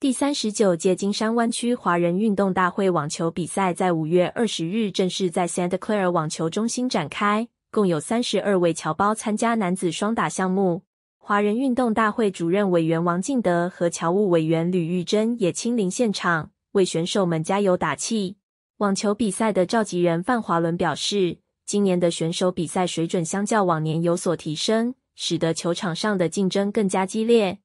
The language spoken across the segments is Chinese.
第三十九届金山湾区华人运动大会网球比赛在五月二十日正式在 Santa Clara 网球中心展开，共有三十二位侨胞参加男子双打项目。华人运动大会主任委员王敬德和侨务委员吕玉珍也亲临现场为选手们加油打气。网球比赛的召集人范华伦表示，今年的选手比赛水准相较往年有所提升，使得球场上的竞争更加激烈。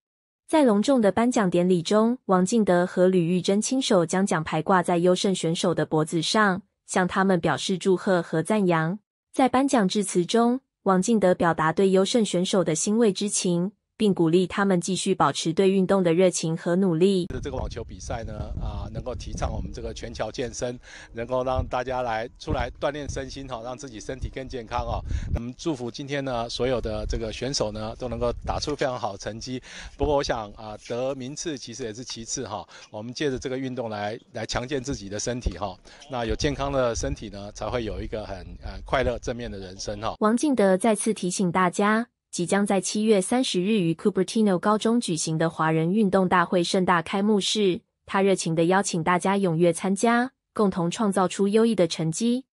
在隆重的颁奖典礼中，王敬德和吕玉珍亲手将奖牌挂在优胜选手的脖子上，向他们表示祝贺和赞扬。在颁奖致辞中，王敬德表达对优胜选手的欣慰之情。并鼓励他们继续保持对运动的热情和努力。这个网球比赛呢，啊，能够提倡我们这个全桥健身，能够让大家来出来锻炼身心哈，让自己身体更健康哦。那么祝福今天呢，所有的这个选手呢，都能够打出非常好成绩。不过我想啊，得名次其实也是其次哈。我们借着这个运动来来强健自己的身体哈。那有健康的身体呢，才会有一个很呃快乐正面的人生哈。王敬德再次提醒大家。即将在七月三十日于 Cupertino 高中举行的华人运动大会盛大开幕式，他热情地邀请大家踊跃参加，共同创造出优异的成绩。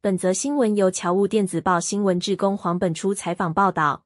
本则新闻由侨务电子报新闻志工黄本初采访报道。